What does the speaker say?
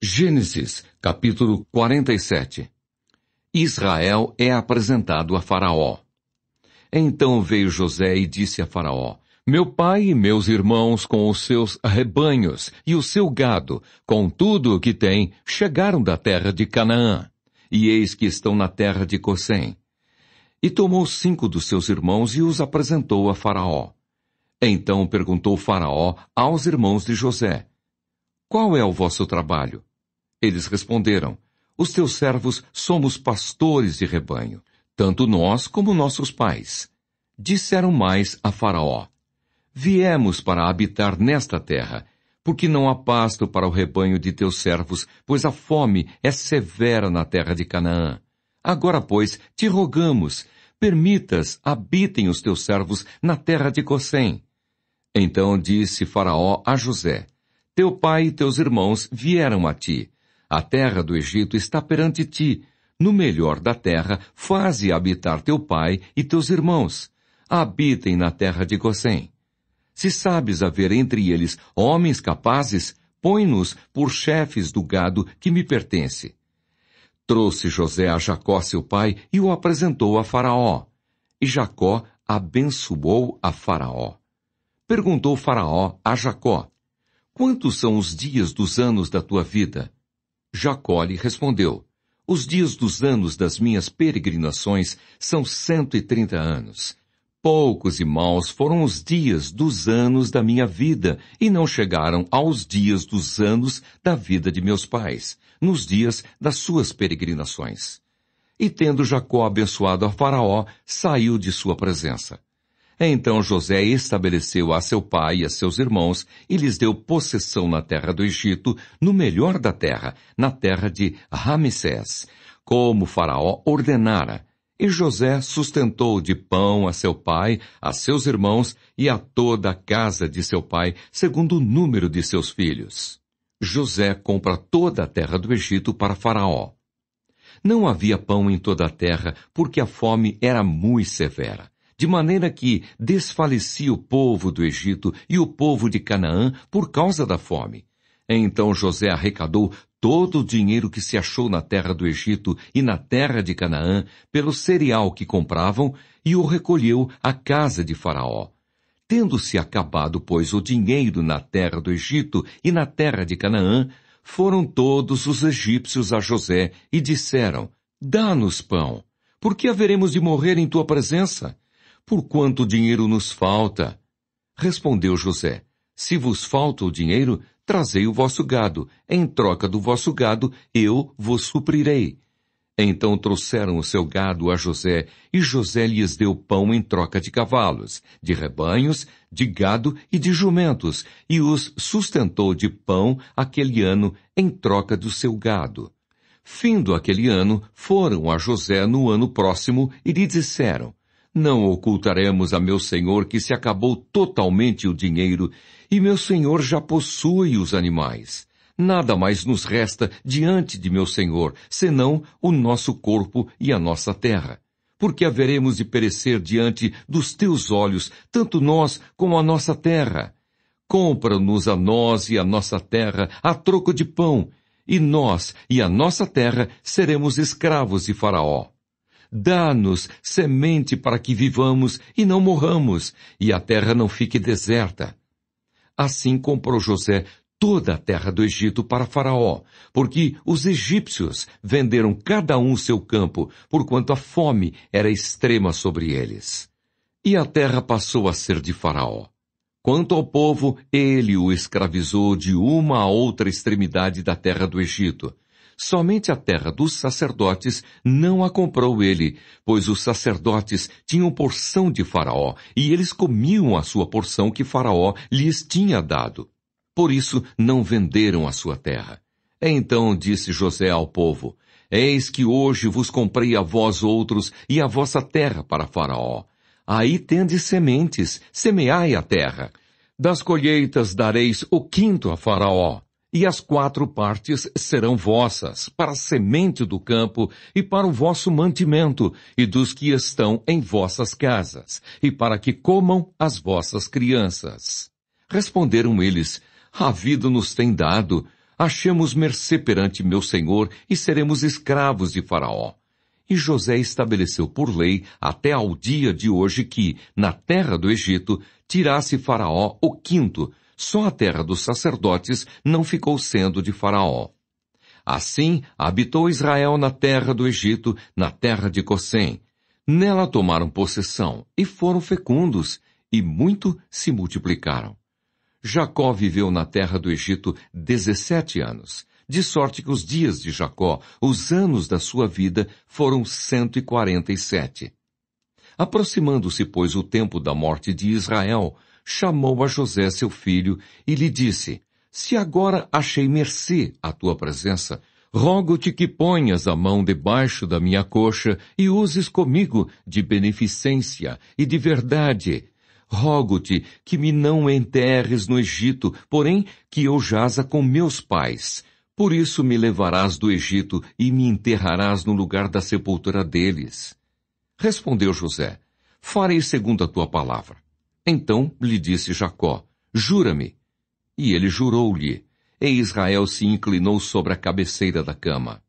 Gênesis, capítulo 47 Israel é apresentado a Faraó. Então veio José e disse a Faraó, Meu pai e meus irmãos com os seus rebanhos e o seu gado, com tudo o que tem, chegaram da terra de Canaã, e eis que estão na terra de Cossém. E tomou cinco dos seus irmãos e os apresentou a Faraó. Então perguntou Faraó aos irmãos de José, Qual é o vosso trabalho? Eles responderam: Os teus servos somos pastores de rebanho, tanto nós como nossos pais. Disseram mais a Faraó: Viemos para habitar nesta terra, porque não há pasto para o rebanho de teus servos, pois a fome é severa na terra de Canaã. Agora, pois, te rogamos, permitas habitem os teus servos na terra de Cossém. Então disse Faraó a José: Teu pai e teus irmãos vieram a ti, a terra do Egito está perante ti. No melhor da terra, faze habitar teu pai e teus irmãos. Habitem na terra de Gossém. Se sabes haver entre eles homens capazes, põe-nos por chefes do gado que me pertence. Trouxe José a Jacó seu pai e o apresentou a Faraó. E Jacó abençoou a Faraó. Perguntou Faraó a Jacó, Quantos são os dias dos anos da tua vida? Jacó lhe respondeu, Os dias dos anos das minhas peregrinações são cento e trinta anos. Poucos e maus foram os dias dos anos da minha vida, e não chegaram aos dias dos anos da vida de meus pais, nos dias das suas peregrinações. E tendo Jacó abençoado a Faraó, saiu de sua presença. Então José estabeleceu a seu pai e a seus irmãos e lhes deu possessão na terra do Egito, no melhor da terra, na terra de Ramsés, como Faraó ordenara. E José sustentou de pão a seu pai, a seus irmãos e a toda a casa de seu pai, segundo o número de seus filhos. José compra toda a terra do Egito para Faraó. Não havia pão em toda a terra, porque a fome era muito severa de maneira que desfalecia o povo do Egito e o povo de Canaã por causa da fome. Então José arrecadou todo o dinheiro que se achou na terra do Egito e na terra de Canaã pelo cereal que compravam e o recolheu à casa de Faraó. Tendo-se acabado, pois, o dinheiro na terra do Egito e na terra de Canaã, foram todos os egípcios a José e disseram, Dá-nos pão, porque haveremos de morrer em tua presença? Por quanto dinheiro nos falta? Respondeu José, se vos falta o dinheiro, trazei o vosso gado, em troca do vosso gado eu vos suprirei. Então trouxeram o seu gado a José, e José lhes deu pão em troca de cavalos, de rebanhos, de gado e de jumentos, e os sustentou de pão aquele ano em troca do seu gado. Findo aquele ano, foram a José no ano próximo e lhe disseram, não ocultaremos a meu senhor que se acabou totalmente o dinheiro e meu senhor já possui os animais. Nada mais nos resta diante de meu senhor, senão o nosso corpo e a nossa terra. Porque haveremos de perecer diante dos teus olhos, tanto nós como a nossa terra. Compra-nos a nós e a nossa terra a troco de pão, e nós e a nossa terra seremos escravos de Faraó. Dá-nos semente para que vivamos e não morramos, e a terra não fique deserta. Assim comprou José toda a terra do Egito para Faraó, porque os egípcios venderam cada um seu campo, porquanto a fome era extrema sobre eles. E a terra passou a ser de Faraó. Quanto ao povo, ele o escravizou de uma a outra extremidade da terra do Egito, Somente a terra dos sacerdotes não a comprou ele, pois os sacerdotes tinham porção de Faraó, e eles comiam a sua porção que Faraó lhes tinha dado. Por isso não venderam a sua terra. Então disse José ao povo, Eis que hoje vos comprei a vós outros e a vossa terra para Faraó. Aí tendes sementes, semeai a terra. Das colheitas dareis o quinto a Faraó, e as quatro partes serão vossas, para a semente do campo, e para o vosso mantimento, e dos que estão em vossas casas, e para que comam as vossas crianças. Responderam eles, A vida nos tem dado, achemos mercê perante meu senhor, e seremos escravos de Faraó. E José estabeleceu por lei, até ao dia de hoje, que, na terra do Egito, tirasse Faraó o quinto, só a terra dos sacerdotes não ficou sendo de Faraó. Assim habitou Israel na terra do Egito, na terra de Cossém. Nela tomaram possessão e foram fecundos, e muito se multiplicaram. Jacó viveu na terra do Egito dezessete anos, de sorte que os dias de Jacó, os anos da sua vida, foram cento e quarenta e sete. Aproximando-se, pois, o tempo da morte de Israel, chamou a José seu filho e lhe disse, Se agora achei mercê à tua presença, rogo-te que ponhas a mão debaixo da minha coxa e uses comigo de beneficência e de verdade. Rogo-te que me não enterres no Egito, porém que eu jaza com meus pais. Por isso me levarás do Egito e me enterrarás no lugar da sepultura deles. Respondeu José, farei segundo a tua palavra. Então lhe disse Jacó, Jura-me. E ele jurou-lhe, e Israel se inclinou sobre a cabeceira da cama.